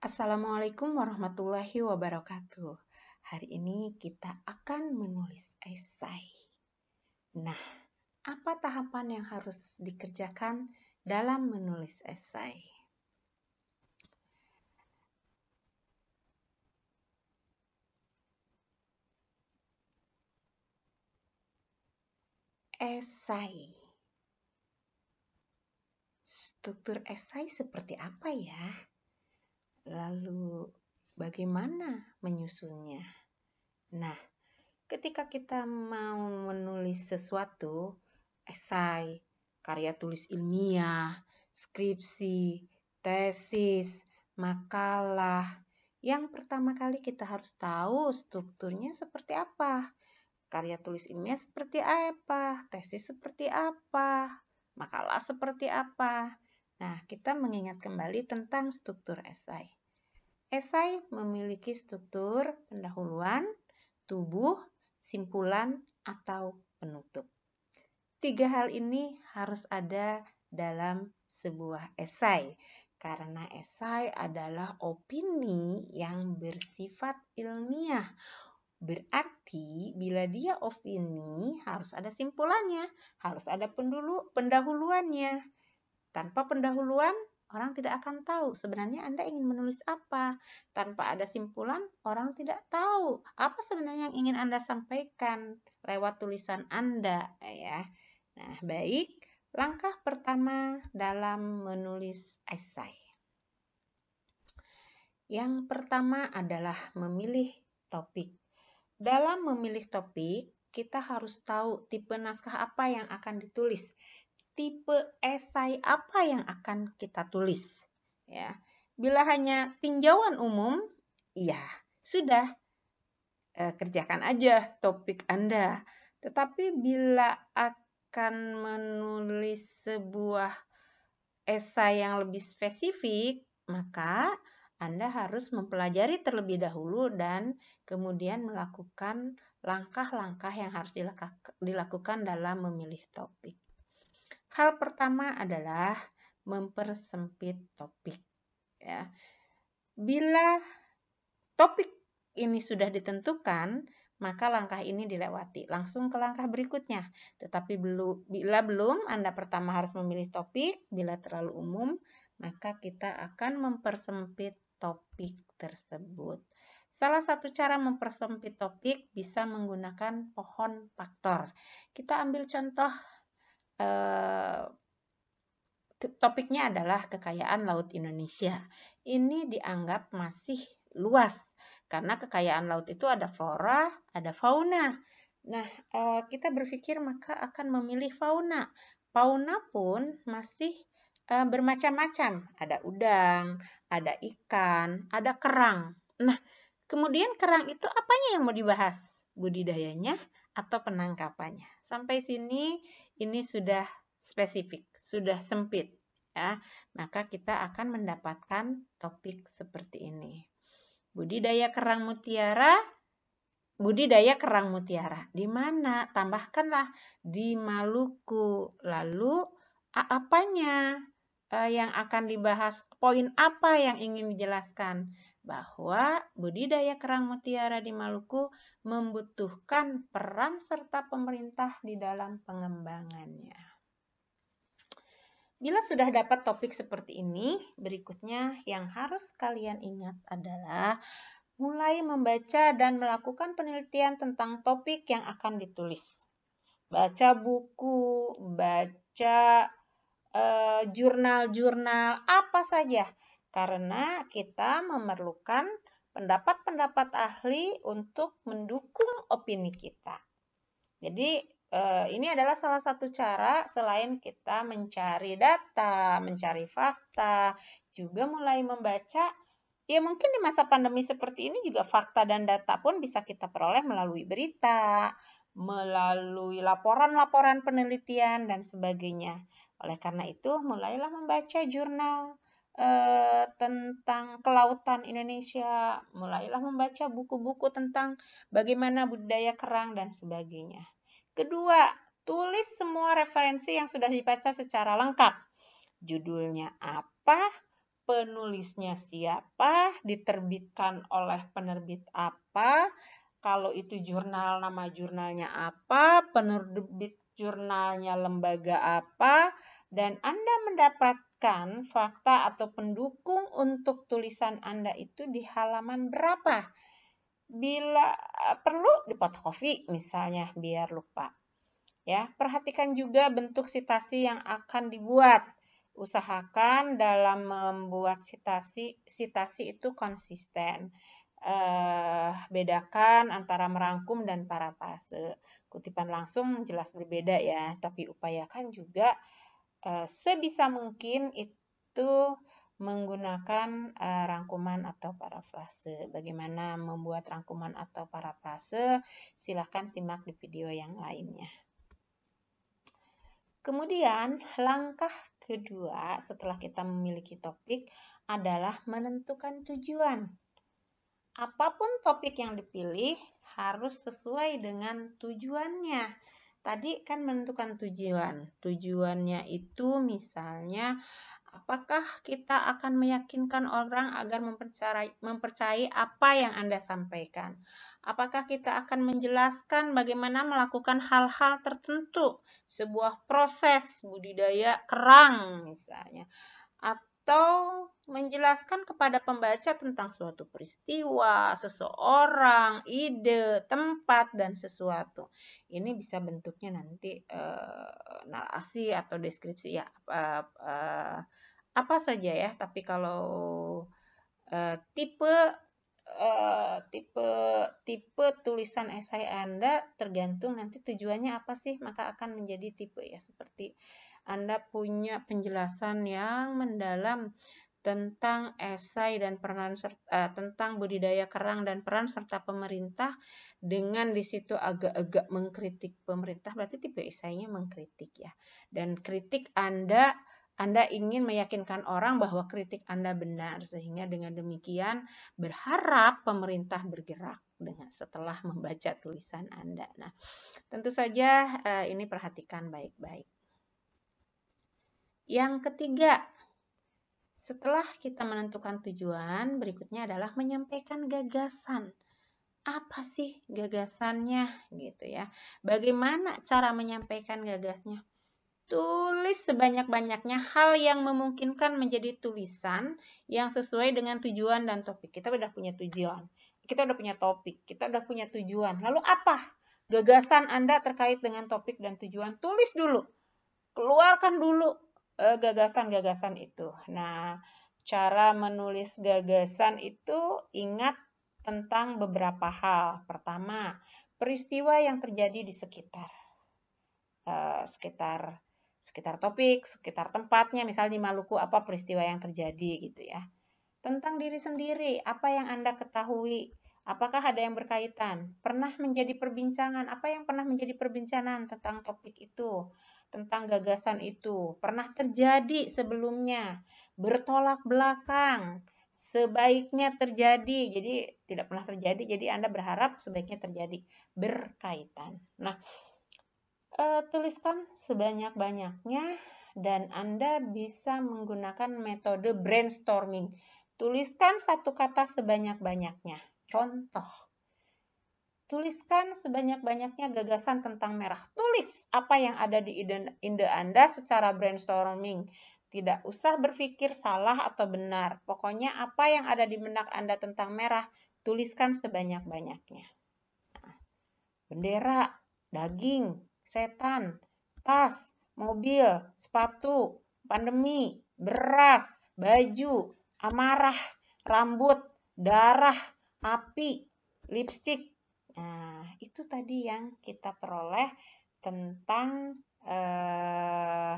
Assalamualaikum warahmatullahi wabarakatuh. Hari ini kita akan menulis esai. Nah, apa tahapan yang harus dikerjakan dalam menulis esai? Esai. Struktur esai seperti apa ya? Lalu bagaimana menyusunnya? Nah, ketika kita mau menulis sesuatu, esai, karya tulis ilmiah, skripsi, tesis, makalah, yang pertama kali kita harus tahu strukturnya seperti apa. Karya tulis ilmiah seperti apa, tesis seperti apa, makalah seperti apa. Nah, kita mengingat kembali tentang struktur esai. Esai memiliki struktur pendahuluan, tubuh, simpulan, atau penutup. Tiga hal ini harus ada dalam sebuah esai, karena esai adalah opini yang bersifat ilmiah. Berarti bila dia opini harus ada simpulannya, harus ada pendulu, pendahuluannya. Tanpa pendahuluan orang tidak akan tahu sebenarnya Anda ingin menulis apa. Tanpa ada simpulan, orang tidak tahu apa sebenarnya yang ingin Anda sampaikan lewat tulisan Anda ya. Nah, baik. Langkah pertama dalam menulis esai. Yang pertama adalah memilih topik. Dalam memilih topik, kita harus tahu tipe naskah apa yang akan ditulis tipe esai apa yang akan kita tulis. Ya, bila hanya tinjauan umum, ya sudah e, kerjakan aja topik Anda. Tetapi bila akan menulis sebuah esai yang lebih spesifik, maka anda harus mempelajari terlebih dahulu dan kemudian melakukan langkah-langkah yang harus dilakukan dalam memilih topik. Hal pertama adalah mempersempit topik. Ya. Bila topik ini sudah ditentukan, maka langkah ini dilewati. Langsung ke langkah berikutnya. Tetapi bila belum, Anda pertama harus memilih topik. Bila terlalu umum, maka kita akan mempersempit topik tersebut. Salah satu cara mempersempit topik bisa menggunakan pohon faktor. Kita ambil contoh Eh, topiknya adalah kekayaan laut Indonesia. Ini dianggap masih luas karena kekayaan laut itu ada flora, ada fauna. Nah, eh, kita berpikir maka akan memilih fauna. Fauna pun masih eh, bermacam-macam. Ada udang, ada ikan, ada kerang. Nah, kemudian kerang itu apanya yang mau dibahas? Budidayanya atau penangkapannya. Sampai sini ini sudah spesifik, sudah sempit ya. Maka kita akan mendapatkan topik seperti ini. Budidaya kerang mutiara budidaya kerang mutiara. Di mana? Tambahkanlah di Maluku. Lalu apanya? Eh, yang akan dibahas, poin apa yang ingin dijelaskan? Bahwa budidaya kerang mutiara di Maluku membutuhkan peran serta pemerintah di dalam pengembangannya. Bila sudah dapat topik seperti ini, berikutnya yang harus kalian ingat adalah mulai membaca dan melakukan penelitian tentang topik yang akan ditulis. Baca buku, baca Eh, jurnal-jurnal uh, apa saja karena kita memerlukan pendapat-pendapat ahli untuk mendukung opini kita. Jadi uh, ini adalah salah satu cara selain kita mencari data, mencari fakta, juga mulai membaca. Ya mungkin di masa pandemi seperti ini juga fakta dan data pun bisa kita peroleh melalui berita, melalui laporan-laporan penelitian dan sebagainya. Oleh karena itu, mulailah membaca jurnal eh, tentang kelautan Indonesia, mulailah membaca buku-buku tentang bagaimana budaya kerang dan sebagainya. Kedua, tulis semua referensi yang sudah dibaca secara lengkap. Judulnya apa, penulisnya siapa, diterbitkan oleh penerbit apa, kalau itu jurnal nama jurnalnya apa, penerbit jurnalnya lembaga apa, dan Anda mendapatkan fakta atau pendukung untuk tulisan Anda itu di halaman berapa. Bila eh, perlu dipotokopi misalnya biar lupa. Ya, perhatikan juga bentuk sitasi yang akan dibuat. Usahakan dalam membuat sitasi, sitasi itu konsisten eh, bedakan antara merangkum dan parafase. Kutipan langsung jelas berbeda ya, tapi upayakan juga eh, sebisa mungkin itu menggunakan eh, rangkuman atau parafrase. Bagaimana membuat rangkuman atau parafrase? Silahkan simak di video yang lainnya. Kemudian, langkah kedua setelah kita memiliki topik adalah menentukan tujuan apapun topik yang dipilih harus sesuai dengan tujuannya. Tadi kan menentukan tujuan. Tujuannya itu misalnya apakah kita akan meyakinkan orang agar mempercayai, mempercayai apa yang Anda sampaikan? Apakah kita akan menjelaskan bagaimana melakukan hal-hal tertentu, sebuah proses budidaya kerang misalnya, atau atau menjelaskan kepada pembaca tentang suatu peristiwa, seseorang, ide, tempat, dan sesuatu. Ini bisa bentuknya nanti uh, narasi atau deskripsi ya uh, uh, apa saja ya. Tapi kalau eh, tipe tipe tipe tulisan esai Anda tergantung nanti tujuannya apa sih, maka akan menjadi tipe ya seperti anda punya penjelasan yang mendalam tentang esai dan peran serta, uh, eh, tentang budidaya kerang dan peran serta pemerintah dengan di situ agak-agak mengkritik pemerintah berarti tipe esainya mengkritik ya dan kritik Anda anda ingin meyakinkan orang bahwa kritik Anda benar sehingga dengan demikian berharap pemerintah bergerak dengan setelah membaca tulisan Anda. Nah, tentu saja uh, ini perhatikan baik-baik. Yang ketiga, setelah kita menentukan tujuan, berikutnya adalah menyampaikan gagasan. Apa sih gagasannya gitu ya? Bagaimana cara menyampaikan gagasnya? Tulis sebanyak-banyaknya hal yang memungkinkan menjadi tulisan yang sesuai dengan tujuan dan topik. Kita sudah punya tujuan, kita sudah punya topik, kita sudah punya tujuan. Lalu apa? Gagasan Anda terkait dengan topik dan tujuan, tulis dulu. Keluarkan dulu Eh, gagasan-gagasan uh, itu. Nah, cara menulis gagasan itu ingat tentang beberapa hal. Pertama, peristiwa yang terjadi di sekitar Uh, sekitar sekitar topik, sekitar tempatnya, misalnya di Maluku apa peristiwa yang terjadi gitu ya. Tentang diri sendiri, apa yang Anda ketahui Apakah ada yang berkaitan? Pernah menjadi perbincangan, apa yang pernah menjadi perbincangan tentang topik itu, tentang gagasan itu? Pernah terjadi sebelumnya, bertolak belakang, sebaiknya terjadi. Jadi tidak pernah terjadi, jadi Anda berharap sebaiknya terjadi, berkaitan. Nah, e, tuliskan sebanyak-banyaknya dan Anda bisa menggunakan metode brainstorming. Tuliskan satu kata sebanyak-banyaknya. Contoh, tuliskan sebanyak-banyaknya gagasan tentang merah. Tulis apa yang ada di ide Anda secara brainstorming. Tidak usah berpikir salah atau benar. Pokoknya apa yang ada di benak Anda tentang merah, tuliskan sebanyak-banyaknya. Nah, bendera, daging, setan, tas, mobil, sepatu, pandemi, beras, baju, amarah, rambut, darah, api, lipstick. Nah, itu tadi yang kita peroleh tentang eh,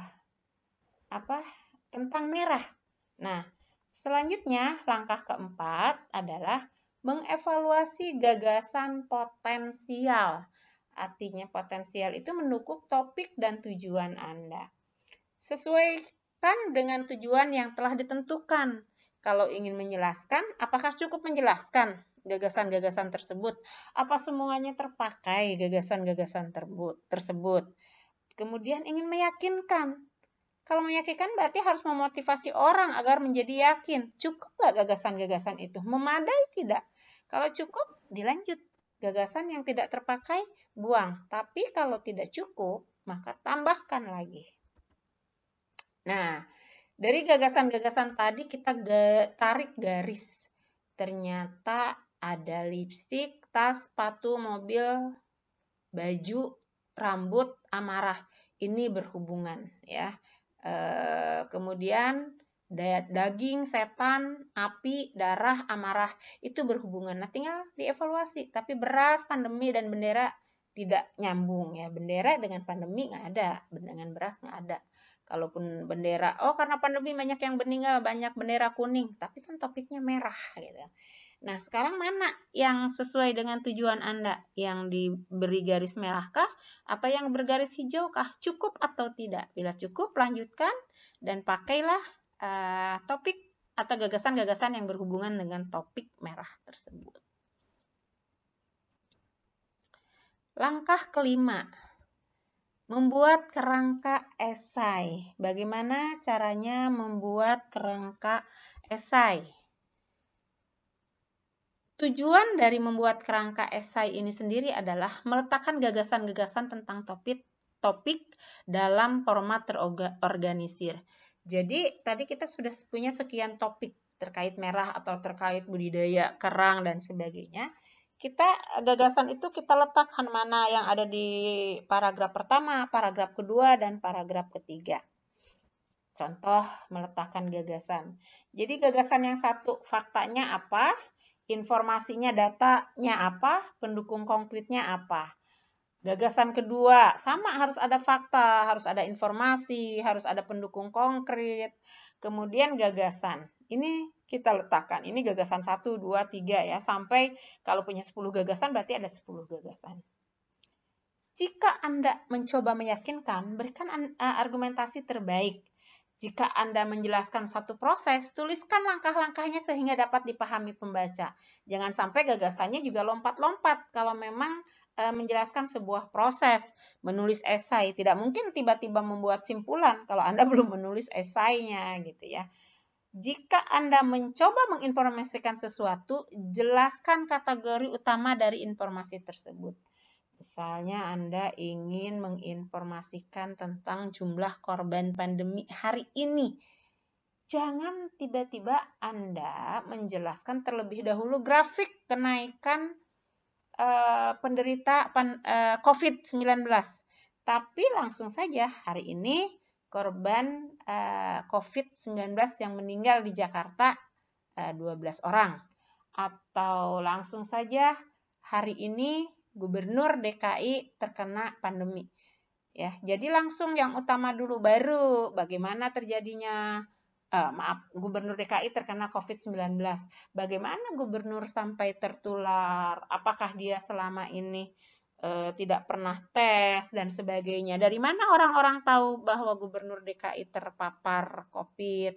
apa? Tentang merah. Nah, selanjutnya langkah keempat adalah mengevaluasi gagasan potensial. Artinya potensial itu mendukung topik dan tujuan Anda. Sesuaikan dengan tujuan yang telah ditentukan. Kalau ingin menjelaskan, apakah cukup menjelaskan? gagasan-gagasan tersebut? Apa semuanya terpakai gagasan-gagasan tersebut? Kemudian ingin meyakinkan. Kalau meyakinkan berarti harus memotivasi orang agar menjadi yakin. Cukup nggak gagasan-gagasan itu? Memadai tidak? Kalau cukup, dilanjut. Gagasan yang tidak terpakai, buang. Tapi kalau tidak cukup, maka tambahkan lagi. Nah, dari gagasan-gagasan tadi kita tarik garis. Ternyata ada lipstik, tas, sepatu, mobil, baju, rambut, amarah. Ini berhubungan ya. E, kemudian daging, setan, api, darah, amarah itu berhubungan. Nah, tinggal dievaluasi. Tapi beras, pandemi dan bendera tidak nyambung ya. Bendera dengan pandemi nggak ada, dengan beras nggak ada. Kalaupun bendera, oh karena pandemi banyak yang meninggal, banyak bendera kuning, tapi kan topiknya merah gitu. Nah, sekarang mana yang sesuai dengan tujuan Anda? Yang diberi garis merahkah atau yang bergaris hijaukah? Cukup atau tidak? Bila cukup, lanjutkan dan pakailah uh, topik atau gagasan-gagasan yang berhubungan dengan topik merah tersebut. Langkah kelima, membuat kerangka esai. Bagaimana caranya membuat kerangka esai? Tujuan dari membuat kerangka esai ini sendiri adalah meletakkan gagasan-gagasan tentang topik topik dalam format terorganisir. Jadi tadi kita sudah punya sekian topik terkait merah atau terkait budidaya kerang dan sebagainya. Kita gagasan itu kita letakkan mana yang ada di paragraf pertama, paragraf kedua dan paragraf ketiga. Contoh meletakkan gagasan. Jadi gagasan yang satu faktanya apa? informasinya datanya apa, pendukung konkretnya apa. Gagasan kedua, sama harus ada fakta, harus ada informasi, harus ada pendukung konkret. Kemudian gagasan. Ini kita letakkan. Ini gagasan 1, 2, 3 ya. Sampai kalau punya 10 gagasan berarti ada 10 gagasan. Jika Anda mencoba meyakinkan, berikan eh, argumentasi terbaik. Jika Anda menjelaskan satu proses, tuliskan langkah-langkahnya sehingga dapat dipahami pembaca. Jangan sampai gagasannya juga lompat-lompat kalau memang e, menjelaskan sebuah proses. Menulis esai tidak mungkin tiba-tiba membuat simpulan kalau Anda belum menulis esainya gitu ya. Jika Anda mencoba menginformasikan sesuatu, jelaskan kategori utama dari informasi tersebut. Misalnya Anda ingin menginformasikan tentang jumlah korban pandemi hari ini. Jangan tiba-tiba Anda menjelaskan terlebih dahulu grafik kenaikan uh, penderita pan, eh, COVID-19. Tapi langsung saja hari ini korban uh, eh, COVID-19 yang meninggal di Jakarta uh, 12 orang. Atau langsung saja hari ini gubernur DKI terkena pandemi. Ya, jadi langsung yang utama dulu baru bagaimana terjadinya eh, maaf gubernur DKI terkena COVID-19. Bagaimana gubernur sampai tertular? Apakah dia selama ini eh, tidak pernah tes dan sebagainya? Dari mana orang-orang tahu bahwa gubernur DKI terpapar COVID?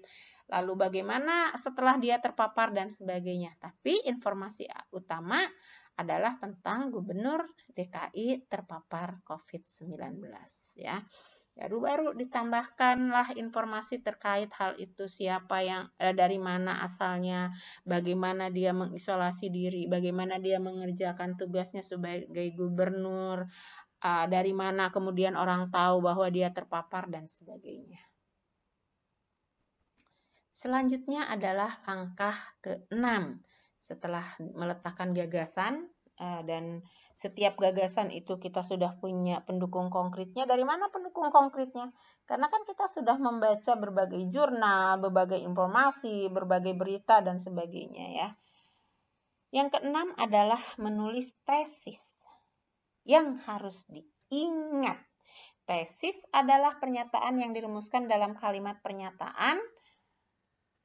Lalu bagaimana setelah dia terpapar dan sebagainya? Tapi informasi utama adalah tentang gubernur DKI terpapar COVID-19 ya. Baru baru ditambahkanlah informasi terkait hal itu siapa yang eh, dari mana asalnya, bagaimana dia mengisolasi diri, bagaimana dia mengerjakan tugasnya sebagai gubernur, eh, dari mana kemudian orang tahu bahwa dia terpapar dan sebagainya. Selanjutnya adalah langkah keenam setelah meletakkan gagasan eh, dan setiap gagasan itu kita sudah punya pendukung konkretnya. Dari mana pendukung konkretnya? Karena kan kita sudah membaca berbagai jurnal, berbagai informasi, berbagai berita dan sebagainya ya. Yang keenam adalah menulis tesis yang harus diingat. Tesis adalah pernyataan yang dirumuskan dalam kalimat pernyataan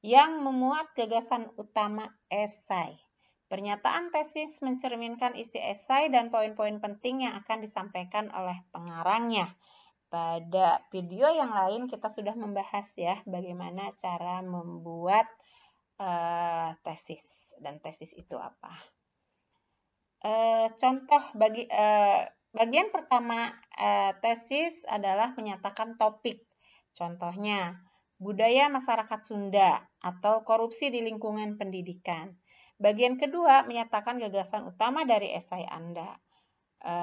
yang memuat gagasan utama esai. Pernyataan tesis mencerminkan isi esai dan poin-poin penting yang akan disampaikan oleh pengarangnya. Pada video yang lain kita sudah membahas ya bagaimana cara membuat uh, tesis dan tesis itu apa. Uh, contoh bagi uh, bagian pertama uh, tesis adalah menyatakan topik. Contohnya, budaya masyarakat Sunda atau korupsi di lingkungan pendidikan. Bagian kedua menyatakan gagasan utama dari esai Anda. E,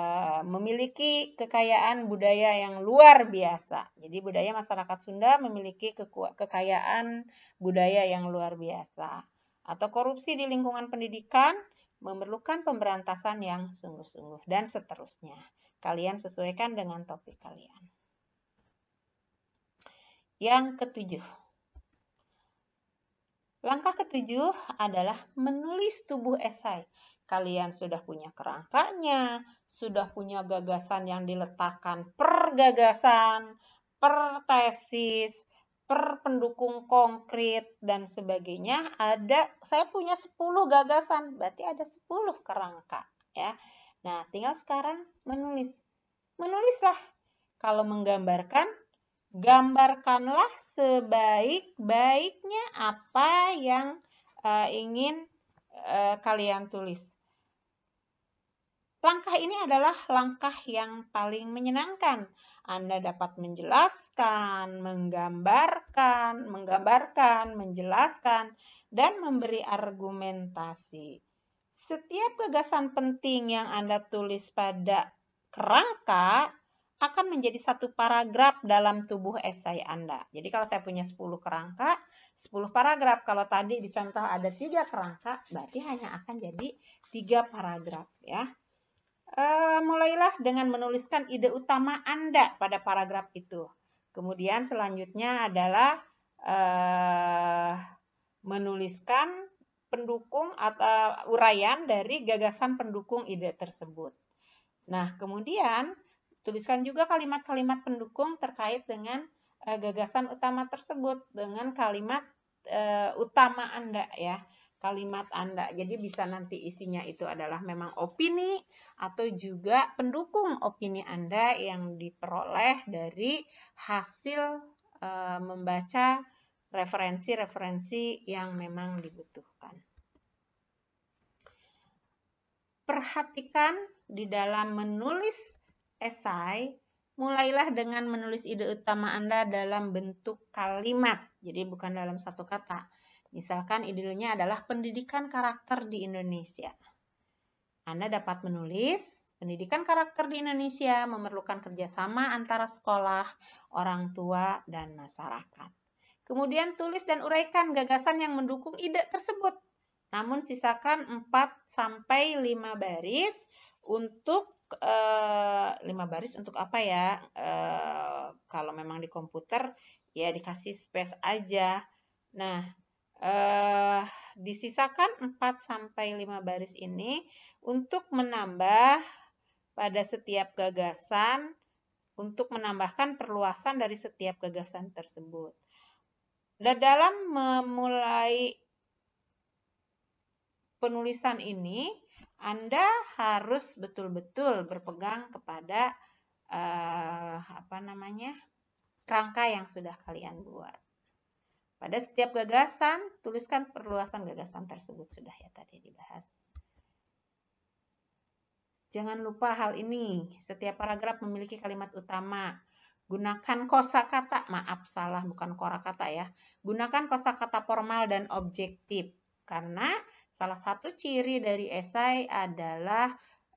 memiliki kekayaan budaya yang luar biasa. Jadi budaya masyarakat Sunda memiliki kekayaan budaya yang luar biasa. Atau korupsi di lingkungan pendidikan memerlukan pemberantasan yang sungguh-sungguh dan seterusnya. Kalian sesuaikan dengan topik kalian. Yang ketujuh, langkah ketujuh adalah menulis tubuh esai. Kalian sudah punya kerangkanya, sudah punya gagasan yang diletakkan per gagasan, per tesis, per pendukung konkret, dan sebagainya. Ada, saya punya 10 gagasan, berarti ada 10 kerangka. ya. Nah, tinggal sekarang menulis. Menulislah. Kalau menggambarkan, Gambarkanlah sebaik-baiknya apa yang uh, ingin uh, kalian tulis. Langkah ini adalah langkah yang paling menyenangkan. Anda dapat menjelaskan, menggambarkan, menggambarkan, menjelaskan, dan memberi argumentasi. Setiap gagasan penting yang Anda tulis pada kerangka akan menjadi satu paragraf dalam tubuh esai Anda. Jadi kalau saya punya 10 kerangka, 10 paragraf. Kalau tadi di ada tiga kerangka, berarti hanya akan jadi tiga paragraf ya. E, mulailah dengan menuliskan ide utama Anda pada paragraf itu. Kemudian selanjutnya adalah e, menuliskan pendukung atau uraian dari gagasan pendukung ide tersebut. Nah, kemudian Tuliskan juga kalimat-kalimat pendukung terkait dengan uh, gagasan utama tersebut dengan kalimat uh, utama Anda ya kalimat Anda. Jadi bisa nanti isinya itu adalah memang opini atau juga pendukung opini Anda yang diperoleh dari hasil e, membaca referensi-referensi yang memang dibutuhkan. Perhatikan di dalam menulis esai, mulailah dengan menulis ide utama Anda dalam bentuk kalimat. Jadi bukan dalam satu kata. Misalkan idenya adalah pendidikan karakter di Indonesia. Anda dapat menulis pendidikan karakter di Indonesia memerlukan kerjasama antara sekolah, orang tua, dan masyarakat. Kemudian tulis dan uraikan gagasan yang mendukung ide tersebut. Namun sisakan 4 5 baris untuk uh, baris untuk apa ya? Uh, kalau memang di komputer ya dikasih space aja. Nah, eh, disisakan 4 sampai 5 baris ini untuk menambah pada setiap gagasan untuk menambahkan perluasan dari setiap gagasan tersebut. Dan nah, dalam memulai penulisan ini, anda harus betul-betul berpegang kepada uh, apa namanya kerangka yang sudah kalian buat. Pada setiap gagasan, tuliskan perluasan gagasan tersebut sudah ya tadi dibahas. Jangan lupa hal ini, setiap paragraf memiliki kalimat utama. Gunakan kosa kata, maaf salah bukan kora kata ya. Gunakan kosa kata formal dan objektif. Karena salah satu ciri dari esai adalah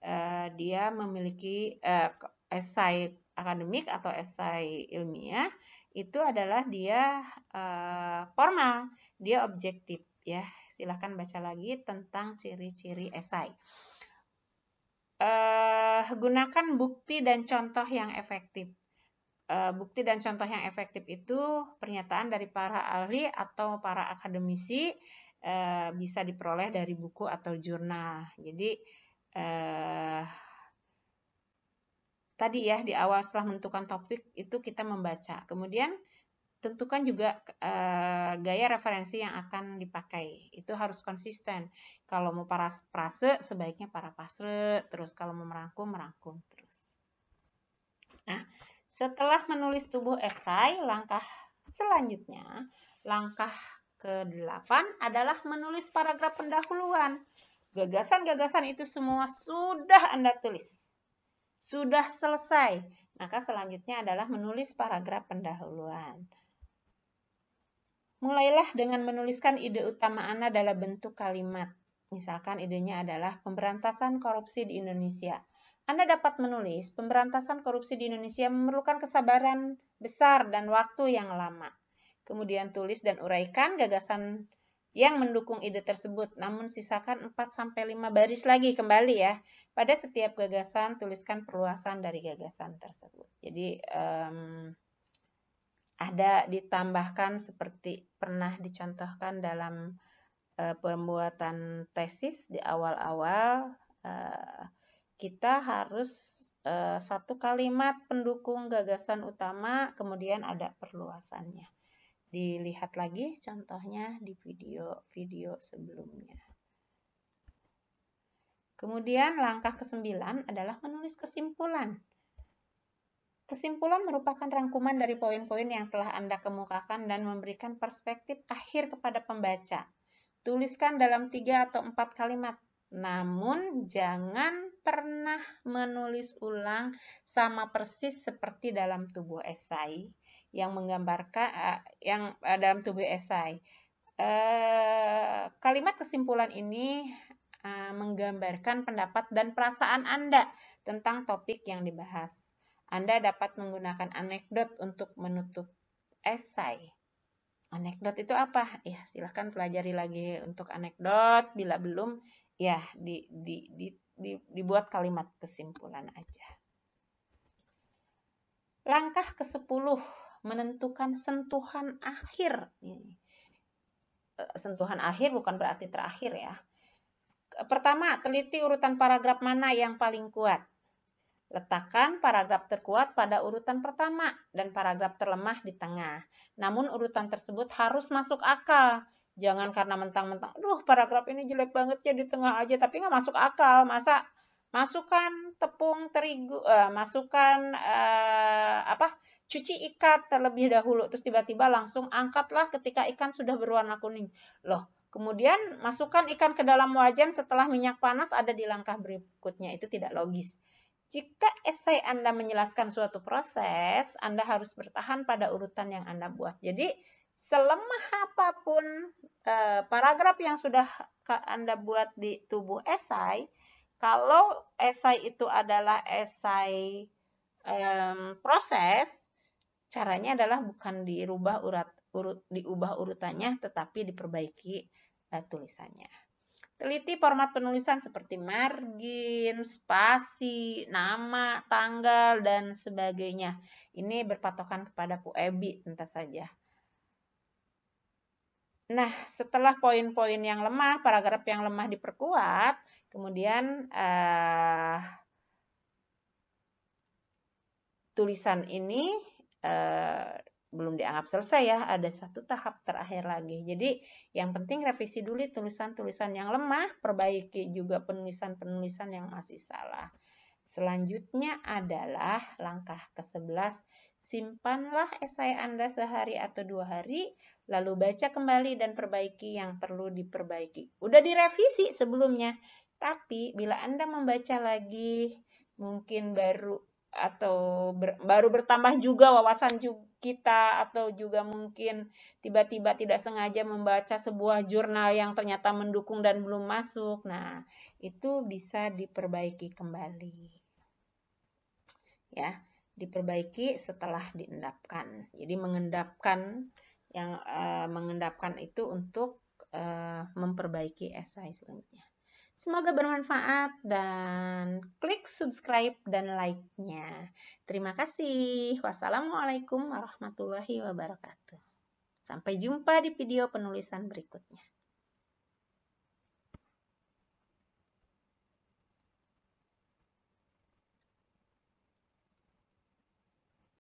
eh, dia memiliki eh, esai akademik atau esai ilmiah itu adalah dia eh, formal, dia objektif ya. Silahkan baca lagi tentang ciri-ciri esai. Eh, gunakan bukti dan contoh yang efektif eh, bukti dan contoh yang efektif itu pernyataan dari para ahli atau para akademisi Eh, bisa diperoleh dari buku atau jurnal. Jadi eh, tadi ya di awal setelah menentukan topik itu kita membaca. Kemudian tentukan juga eh, gaya referensi yang akan dipakai. Itu harus konsisten. Kalau mau para prase sebaiknya para pasre, terus kalau mau merangkum merangkum terus. Nah, setelah menulis tubuh esai, langkah selanjutnya, langkah Kedelapan adalah menulis paragraf pendahuluan. Gagasan-gagasan itu semua sudah Anda tulis. Sudah selesai. Maka selanjutnya adalah menulis paragraf pendahuluan. Mulailah dengan menuliskan ide utama Anda dalam bentuk kalimat. Misalkan idenya adalah pemberantasan korupsi di Indonesia. Anda dapat menulis pemberantasan korupsi di Indonesia memerlukan kesabaran besar dan waktu yang lama kemudian tulis dan uraikan gagasan yang mendukung ide tersebut, namun sisakan 4-5 baris lagi kembali ya. Pada setiap gagasan, tuliskan perluasan dari gagasan tersebut. Jadi, um, ada ditambahkan seperti pernah dicontohkan dalam uh, pembuatan tesis di awal-awal, uh, kita harus uh, satu kalimat pendukung gagasan utama, kemudian ada perluasannya dilihat lagi contohnya di video-video sebelumnya. Kemudian langkah ke-9 adalah menulis kesimpulan. Kesimpulan merupakan rangkuman dari poin-poin yang telah Anda kemukakan dan memberikan perspektif akhir kepada pembaca. Tuliskan dalam tiga atau empat kalimat, namun jangan pernah menulis ulang sama persis seperti dalam tubuh esai yang menggambarkan yang dalam tubuh esai. Eh, kalimat kesimpulan ini menggambarkan pendapat dan perasaan Anda tentang topik yang dibahas. Anda dapat menggunakan anekdot untuk menutup esai. Anekdot itu apa? Ya, silahkan pelajari lagi untuk anekdot. Bila belum, ya di, di, di, di, dibuat kalimat kesimpulan aja. Langkah ke-10 menentukan sentuhan akhir. Eh, sentuhan akhir bukan berarti terakhir ya. Pertama, teliti urutan paragraf mana yang paling kuat. Letakkan paragraf terkuat pada urutan pertama dan paragraf terlemah di tengah. Namun urutan tersebut harus masuk akal. Jangan karena mentang-mentang, duh paragraf ini jelek banget ya di tengah aja, tapi nggak masuk akal. Masa Masukkan tepung terigu, eh, masukkan eh, apa? Cuci ikat terlebih dahulu, terus tiba-tiba langsung angkatlah ketika ikan sudah berwarna kuning. Loh, kemudian masukkan ikan ke dalam wajan setelah minyak panas ada di langkah berikutnya. Itu tidak logis. Jika esai Anda menjelaskan suatu proses, Anda harus bertahan pada urutan yang Anda buat. Jadi, selemah apapun eh, paragraf yang sudah Anda buat di tubuh esai, kalau esai itu adalah esai um, proses, caranya adalah bukan dirubah urat urut diubah urutannya tetapi diperbaiki uh, tulisannya. Teliti format penulisan seperti margin, spasi, nama, tanggal, dan sebagainya. Ini berpatokan kepada Bu Ebi tentu saja. Nah, setelah poin-poin yang lemah, paragraf yang lemah diperkuat, kemudian eh, tulisan ini eh, belum dianggap selesai ya, ada satu tahap terakhir lagi. Jadi yang penting revisi dulu tulisan-tulisan yang lemah, perbaiki juga penulisan-penulisan yang masih salah. Selanjutnya adalah langkah ke-11 Simpanlah esai Anda sehari atau dua hari, lalu baca kembali dan perbaiki yang perlu diperbaiki. Udah direvisi sebelumnya, tapi bila Anda membaca lagi, mungkin baru atau ber, baru bertambah juga wawasan juga kita atau juga mungkin tiba-tiba tidak sengaja membaca sebuah jurnal yang ternyata mendukung dan belum masuk. Nah, itu bisa diperbaiki kembali. Ya diperbaiki setelah diendapkan. Jadi mengendapkan yang uh, mengendapkan itu untuk uh, memperbaiki esai selanjutnya. Semoga bermanfaat dan klik subscribe dan like-nya. Terima kasih. Wassalamualaikum warahmatullahi wabarakatuh. Sampai jumpa di video penulisan berikutnya.